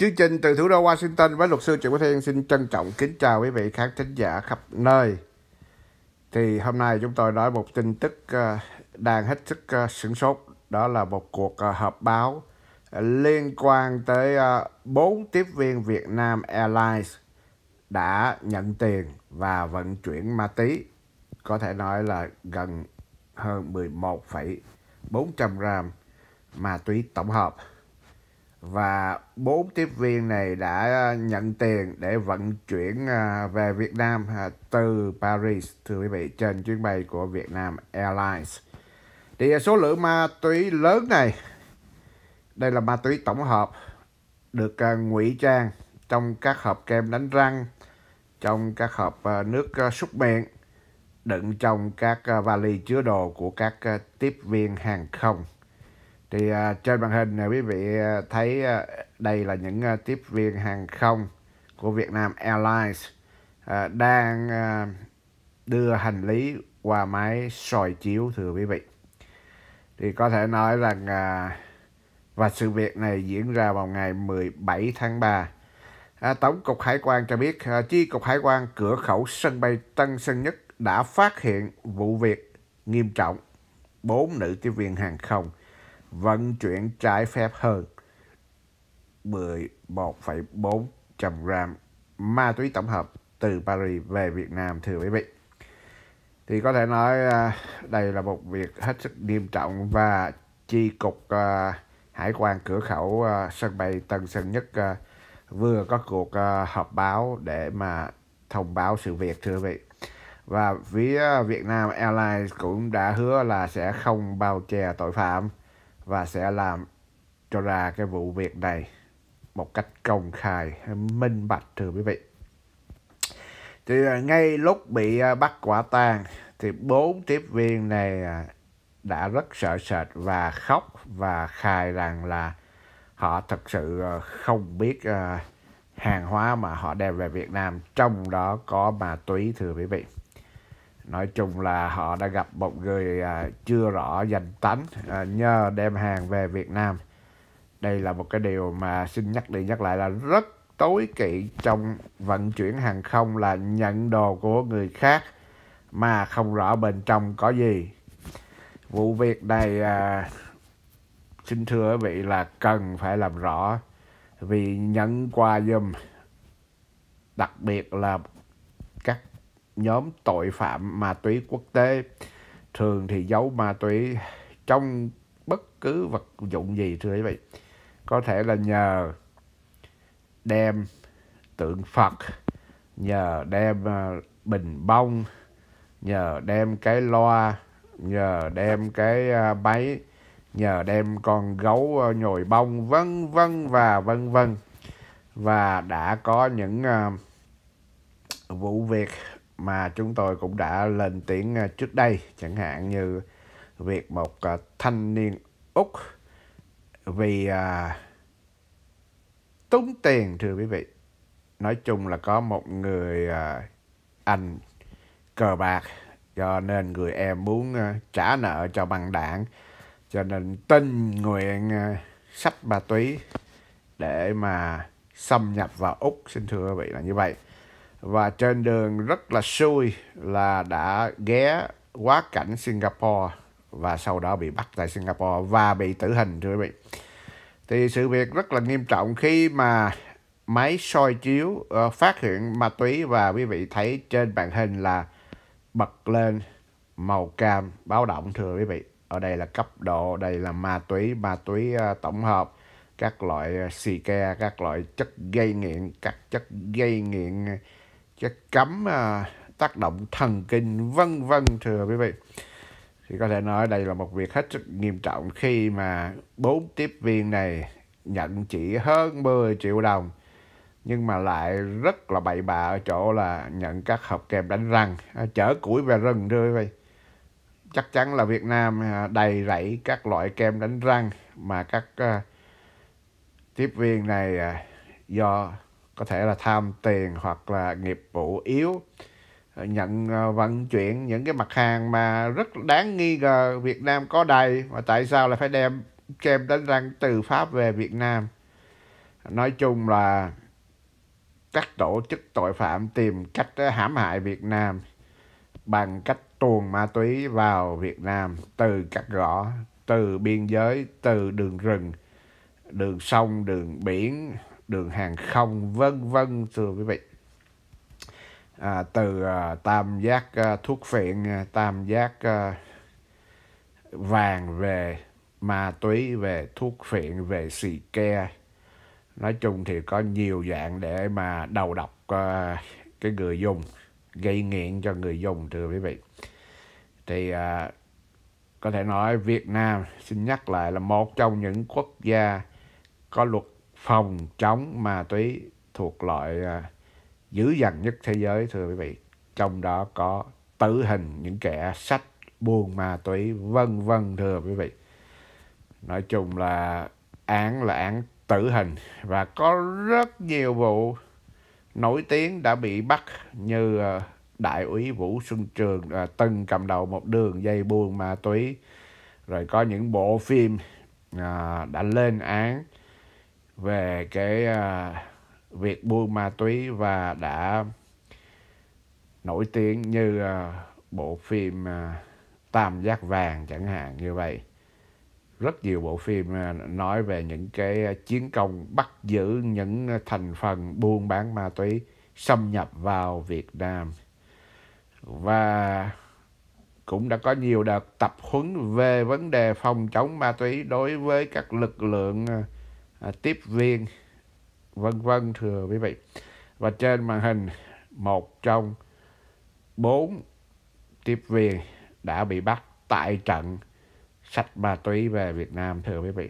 Chương trình từ thủ đô Washington với luật sư Trịnh Quốc Thiên xin trân trọng kính chào quý vị khán thính giả khắp nơi. Thì hôm nay chúng tôi nói một tin tức ờ, đang hết sức ờ, sửng sốt, đó là một cuộc ờ, họp báo liên quan tới bốn tiếp viên Việt Nam Airlines đã nhận tiền và vận chuyển ma túy, có thể nói là gần hơn 11,400 gram ma túy tổng hợp và bốn tiếp viên này đã ờ, nhận tiền để vận chuyển ờ, về Việt Nam ờ, từ Paris thưa quý vị trên chuyến bay của Vietnam Airlines. Thì số lượng ma túy lớn này đây là ma túy tổng hợp được ngụy trang trong các hộp kem đánh răng, trong các hộp nước súc miệng, đựng trong các vali chứa đồ của các tiếp viên hàng không thì uh, trên màn hình này quý vị à, thấy uh, đây là những uh, tiếp viên hàng không của Việt Nam Airlines uh, đang uh, đưa hành lý qua máy soi chiếu thưa quý vị thì có thể nói rằng uh, và sự việc này diễn ra vào ngày 17 tháng 3 À, Tổng cục Hải quan cho biết à, chi cục Hải quan cửa khẩu sân bay Tân Sơn Nhất đã phát hiện vụ việc nghiêm trọng. Bốn nữ tiếp viên hàng không vận chuyển trái phép hơn 11,4 trăm gram ma túy tổng hợp từ Paris về Việt Nam thưa quý vị. Thì có thể nói à, đây là một việc hết sức nghiêm trọng và chi cục à, hải quan cửa khẩu à, sân bay Tân Sơn Nhất vừa có cuộc họp báo để mà thông báo sự việc thưa quý vị. Và phía Việt Nam Airlines cũng đã hứa là sẽ không bao che tội phạm và sẽ làm cho ra cái vụ việc này một cách công khai minh bạch thưa quý vị thì à, ngay lúc bị à, bắt quả tang thì bốn tiếp viên này à, đã rất sợ sệt và khóc và khai rằng là họ thật sự không biết hàng hóa mà họ đem về Việt Nam trong đó có ma túy thưa quý vị nói chung là họ đã gặp một người à, chưa rõ danh tánh à, nhờ đem hàng về Việt Nam đây là một cái điều mà xin nhắc đi nhắc lại là rất tối kỵ trong vận chuyển hàng không là nhận đồ của người khác mà không rõ bên trong có gì vụ việc này à, xin thưa quý vị là cần phải làm rõ vì nhận quà dùm đặc biệt là nhóm tội phạm ma túy quốc tế thường thì giấu ma túy trong bất cứ vật dụng gì thưa quý vị có thể là nhờ đem tượng phật nhờ đem ờ, bình bông nhờ đem cái loa nhờ đem cái ờ, máy nhờ đem con gấu ờ, nhồi bông vân vân và vân vân và đã có những uh, vụ việc mà chúng tôi cũng đã lên tiếng ờ, trước đây chẳng hạn như việc một ờ, thanh niên Úc vì à, tốn tiền thưa quý vị nói chung là có một người anh cờ bạc cho nên người em muốn trả nợ cho bằng đảng cho nên tin nguyện sách ma túy để mà xâm nhập vào úc xin thưa quý vị là như vậy và trên đường rất là xui là đã ghé quá cảnh Singapore và sau đó bị bắt tại Singapore và bị tử hình thưa quý vị. Thì sự việc rất là nghiêm trọng khi mà máy soi chiếu uh, phát hiện ma túy và quý vị thấy trên màn hình là bật lên màu cam báo động thưa quý vị. Ở đây là cấp độ, đây là ma túy, ma túy uh, tổng hợp, các loại ờ, xì ke, các loại chất gây nghiện, các chất gây nghiện chất cấm à, tác động thần kinh vân vân thưa quý vị thì có thể nói đây là một việc hết sức nghiêm trọng khi mà bốn tiếp viên này nhận chỉ hơn 10 triệu đồng nhưng mà lại rất là bậy bạ ở chỗ là nhận các hộp kèm đánh răng à, chở củi về rừng thưa quý vị chắc chắn là Việt Nam à, đầy rẫy các loại kem đánh răng mà các à, tiếp viên này do có thể là tham tiền hoặc là nghiệp vụ yếu ờ, nhận ờ, vận chuyển những cái mặt hàng mà rất đáng nghi ngờ Việt Nam có đầy mà tại sao lại phải đem kem đánh răng từ Pháp về Việt Nam nói chung là các tổ chức tội phạm tìm cách ờ, hãm hại Việt Nam bằng cách tuồn ma túy vào Việt Nam từ các gõ, từ biên giới, từ đường rừng, đường sông, đường biển, đường hàng không vân vân thưa quý vị à, từ à, tam giác à, thuốc phiện à, tam giác à, vàng về ma túy về thuốc phiện về xì ke nói chung thì có nhiều dạng để mà đầu độc à, cái người dùng gây nghiện cho người dùng thưa quý vị thì à, có thể nói Việt Nam xin nhắc lại là một trong những quốc gia có luật phòng chống ma túy thuộc loại à, dữ dằn nhất thế giới thưa quý vị trong đó có tử hình những kẻ sách buôn ma túy vân vân thưa quý vị nói chung là án là án tử hình và có rất nhiều vụ nổi tiếng đã bị bắt như à, đại úy vũ xuân trường à, từng cầm đầu một đường dây buôn ma túy rồi có những bộ phim à, đã lên án về cái à, việc buôn ma túy và đã nổi tiếng như à, bộ phim à, Tam giác vàng chẳng hạn như vậy. Rất nhiều bộ phim à, nói về những cái à, chiến công bắt giữ những thành phần buôn bán ma túy xâm nhập vào Việt Nam. Và cũng đã có nhiều đợt tập huấn về vấn đề phòng chống ma túy đối với các lực lượng à, à, tiếp viên vân vân thưa quý vị và trên màn hình một trong bốn tiếp viên đã bị bắt tại trận sách ma túy về Việt Nam thưa quý vị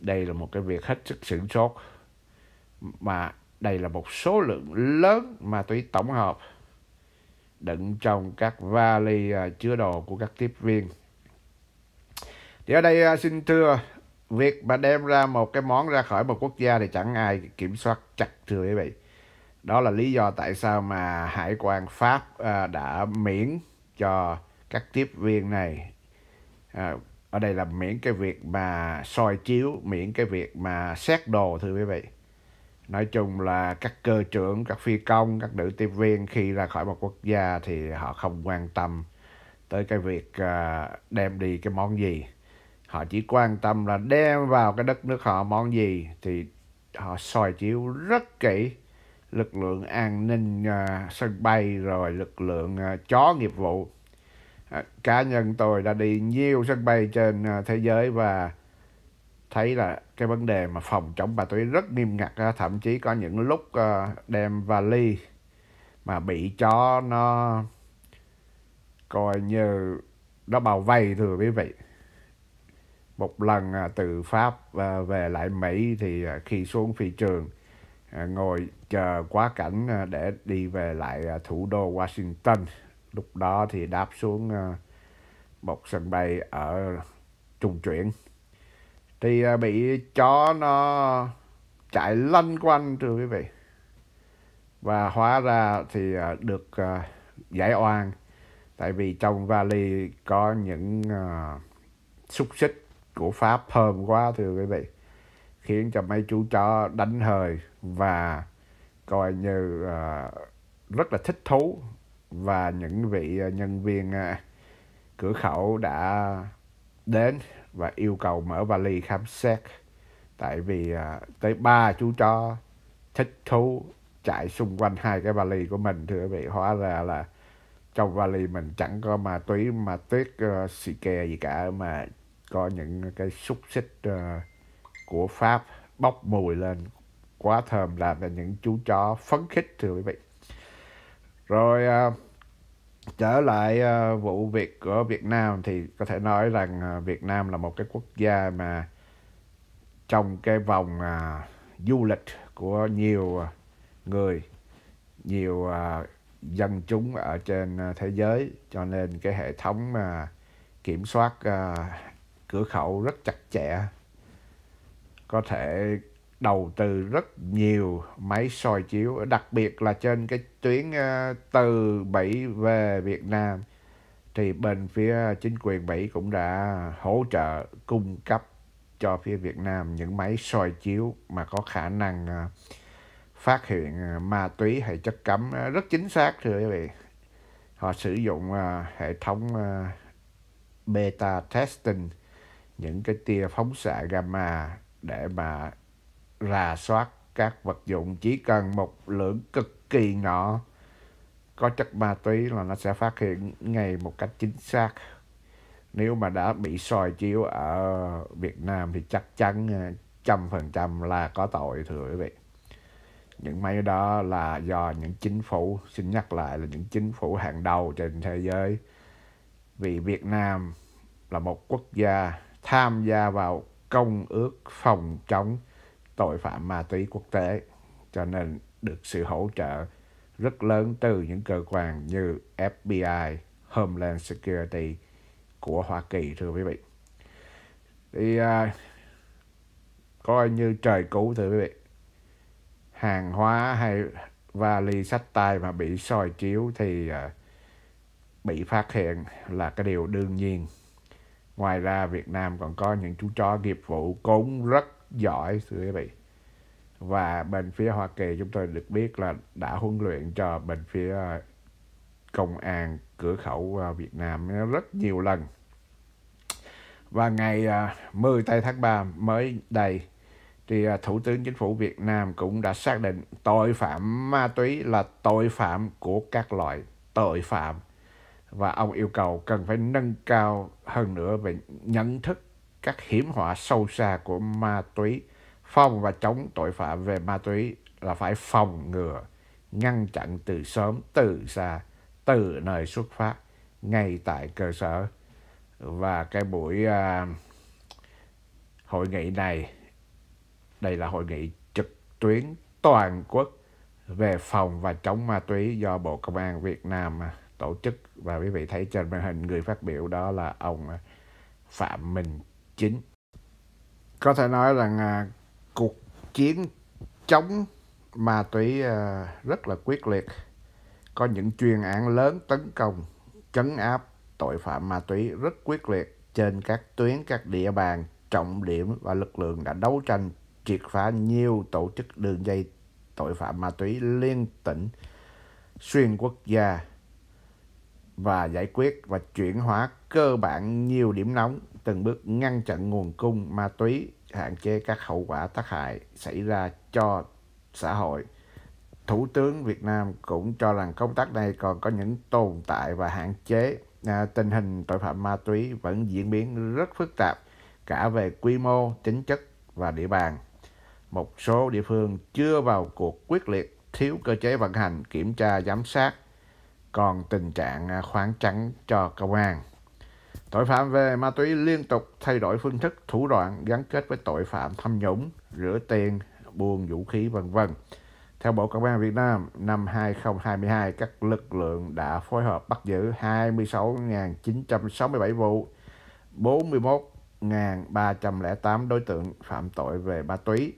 đây là một cái việc hết sức sửng sốt mà đây là một số lượng lớn ma túy tổng hợp đựng trong các vali à, chứa đồ của các tiếp viên thì ở đây à, xin thưa việc mà đem ra một cái món ra khỏi một quốc gia thì chẳng ai kiểm soát chặt thưa quý vị đó là lý do tại sao mà hải quan pháp à, đã miễn cho các tiếp viên này à, ở đây là miễn cái việc mà soi chiếu miễn cái việc mà xét đồ thưa quý vị nói chung là các cơ trưởng các phi công các nữ tiếp viên khi ra khỏi một quốc gia thì họ không quan tâm tới cái việc à, đem đi cái món gì họ chỉ quan tâm là đem vào cái đất nước họ món gì thì họ soi chiếu rất kỹ lực lượng an ninh uh, sân bay rồi lực lượng uh, chó nghiệp vụ uh, cá nhân tôi đã đi nhiều sân bay trên uh, thế giới và thấy là cái vấn đề mà phòng chống ma túy rất nghiêm ngặt uh, thậm chí có những lúc uh, đem vali mà bị chó nó coi như nó bao vây thưa quý vị một lần à, từ Pháp à, về lại Mỹ thì à, khi xuống phi trường ngồi chờ quá cảnh để đi về lại thủ đô Washington. Lúc đó thì đáp xuống một sân bay ở trung chuyển. Thì bị chó nó chạy lăn quanh thưa quý vị. Và hóa ra thì được giải oan tại vì trong vali có những xúc xích của Pháp thơm quá thưa quý vị khiến cho mấy chú chó đánh hơi và coi như uh, rất là thích thú và những vị ờ, nhân viên uh, cửa khẩu đã đến và yêu cầu mở vali khám xét tại vì uh, tới ba chú chó thích thú chạy xung quanh hai cái vali của mình thưa quý vị hóa ra là trong vali mình chẳng có ma túy ma tuyết uh, xì ke gì cả mà có những cái xúc xích uh, của Pháp bốc mùi lên quá thơm làm cho những chú chó phấn khích thưa quý vị. Rồi uh, trở lại uh, vụ việc của Việt Nam thì có thể nói rằng uh, Việt Nam là một cái quốc gia mà trong cái vòng uh, du lịch của nhiều người, nhiều uh, dân chúng ở trên thế giới cho nên cái hệ thống uh, kiểm soát uh, cửa khẩu rất chặt chẽ có thể đầu tư rất nhiều máy soi chiếu đặc biệt là trên cái tuyến ờ, từ Bỉ về Việt Nam thì bên phía chính quyền Bỉ cũng đã hỗ trợ cung cấp cho phía Việt Nam những máy soi chiếu mà có khả năng ờ, phát hiện ờ, ma túy hay chất cấm rất chính xác thưa quý vị họ sử dụng hệ thống beta testing những cái tia phóng xạ gamma để mà rà soát các vật dụng chỉ cần một lượng cực kỳ nhỏ có chất ma túy là nó sẽ phát hiện ngay một cách chính xác nếu mà đã bị soi chiếu ở Việt Nam thì chắc chắn ờ, trăm phần trăm là có tội thưa quý vị những máy đó là do những chính phủ xin nhắc lại là những chính phủ hàng đầu trên thế giới vì Việt Nam là một quốc gia tham gia vào công ước phòng chống tội phạm ma túy quốc tế cho nên được sự hỗ trợ rất lớn từ những cơ quan như FBI, Homeland Security của Hoa Kỳ thưa quý vị. Thì à, coi như trời cũ thưa quý vị. Hàng hóa hay vali sách tay mà bị soi chiếu thì à, bị phát hiện là cái điều đương nhiên Ngoài ra Việt Nam còn có những chú chó nghiệp vụ cũng rất giỏi thưa quý vị. Và bên phía Hoa Kỳ chúng tôi được biết là đã huấn luyện cho bên phía ờ, công an cửa khẩu ờ, Việt Nam rất nhiều lần. Và ngày 10 ờ, tây tháng 3 mới đây thì Thủ tướng Chính phủ Việt Nam cũng đã xác định tội phạm ma túy là tội phạm của các loại tội phạm và ông yêu cầu cần phải nâng cao hơn nữa về nhận thức các hiểm họa sâu xa của ma túy phòng và chống tội phạm về ma túy là phải phòng ngừa ngăn chặn từ sớm từ xa từ nơi xuất phát ngay tại cơ sở và cái buổi à, hội nghị này đây là hội nghị trực tuyến toàn quốc về phòng và chống ma túy do Bộ Công an Việt Nam tổ chức và quý vị thấy trên màn hình người phát biểu đó là ông à, Phạm Minh Chính. Có thể nói rằng à, cuộc chiến chống ma túy à, rất là quyết liệt. Có những chuyên án lớn tấn công, trấn áp tội phạm ma túy rất quyết liệt trên các tuyến, các địa bàn trọng điểm và lực lượng đã đấu tranh triệt phá nhiều tổ chức đường dây tội phạm ma túy liên tỉnh xuyên quốc gia và giải quyết và chuyển hóa cơ bản nhiều điểm nóng, từng bước ngăn chặn nguồn cung ma túy, hạn chế các hậu quả tác hại xảy ra cho xã hội. Thủ tướng Việt Nam cũng cho rằng công tác này còn có những tồn tại và hạn chế. À, tình hình tội phạm ma túy vẫn diễn biến rất phức tạp cả về quy mô, tính chất và địa bàn. Một số địa phương chưa vào cuộc quyết liệt, thiếu cơ chế vận hành, kiểm tra, giám sát còn tình trạng à, khoáng trắng cho công an. Tội phạm về ma túy liên tục thay đổi phương thức, thủ đoạn gắn kết với tội phạm tham nhũng, rửa tiền, buôn vũ khí vân vân. Theo Bộ Công an Việt Nam, năm 2022, các lực lượng đã phối hợp bắt giữ 26.967 vụ, 41.308 đối tượng phạm tội về ma túy,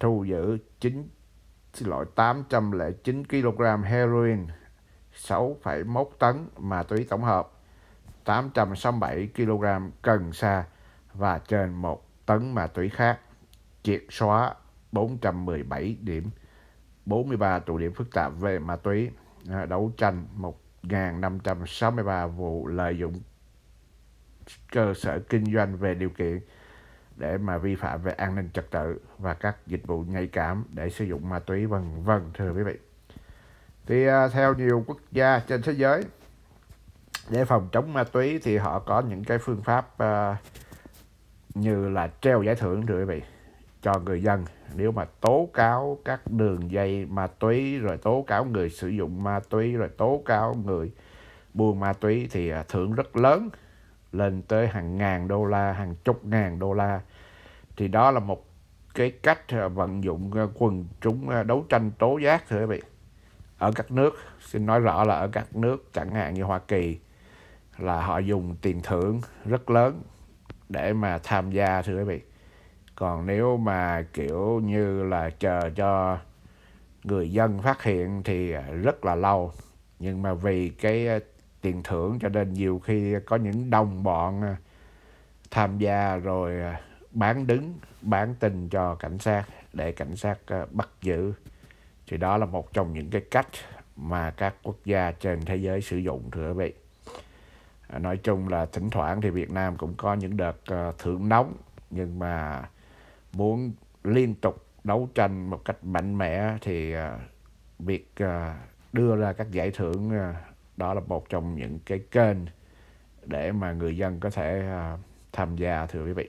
thu giữ 9 xin lỗi 809 kg heroin, 6,1 tấn ma túy tổng hợp, 867 kg cần sa và trên 1 tấn ma túy khác, triệt xóa 417 điểm, 43 tụ điểm phức tạp về ma túy, à, đấu tranh 1.563 vụ lợi dụng cơ sở kinh doanh về điều kiện để mà vi phạm về an ninh trật tự và các dịch vụ nhạy cảm để sử dụng ma túy vân vân thưa quý vị thì à, theo nhiều quốc gia trên thế giới để phòng chống ma túy thì họ có những cái phương pháp uh, như là treo giải thưởng rồi quý vị cho người dân nếu mà tố cáo các đường dây ma túy rồi tố cáo người sử dụng ma túy rồi tố cáo người buôn ma túy thì à, thưởng rất lớn lên tới hàng ngàn đô la hàng chục ngàn đô la thì đó là một cái cách vận dụng quần chúng đấu tranh tố giác thưa quý vị ở các nước xin nói rõ là ở các nước chẳng hạn như Hoa Kỳ là họ dùng tiền thưởng rất lớn để mà tham gia thưa quý vị còn nếu mà kiểu như là chờ cho người dân phát hiện thì rất là lâu nhưng mà vì cái ờ, tiền thưởng cho nên nhiều khi có những đồng bọn ờ, tham gia rồi ờ, bán đứng bán tin cho cảnh sát để cảnh sát bắt giữ thì đó là một trong những cái cách mà các quốc gia trên thế giới sử dụng thưa quý vị à, nói chung là thỉnh thoảng thì Việt Nam cũng có những đợt ờ, thưởng nóng nhưng mà muốn liên tục đấu tranh một cách mạnh mẽ thì ờ, việc ờ, đưa ra các giải thưởng đó là một trong những cái kênh để mà người dân có thể tham gia thưa quý vị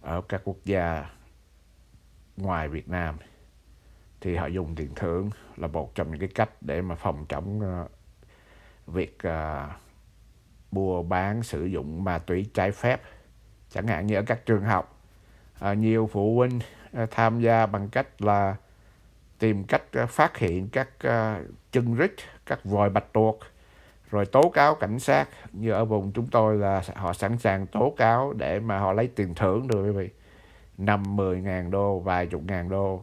ở các quốc gia ngoài Việt Nam thì họ dùng tiền thưởng là một trong những cái cách để mà phòng chống ờ, việc ờ, mua bán sử dụng ma túy trái phép chẳng hạn như ở các trường học ờ, nhiều phụ huynh tham gia bằng cách là tìm cách phát hiện các chân rít các vòi bạch tuộc rồi tố cáo cảnh sát như ở vùng chúng tôi là họ sẵn sàng tố cáo để mà họ lấy tiền thưởng được quý vị năm mười ngàn đô vài chục ngàn đô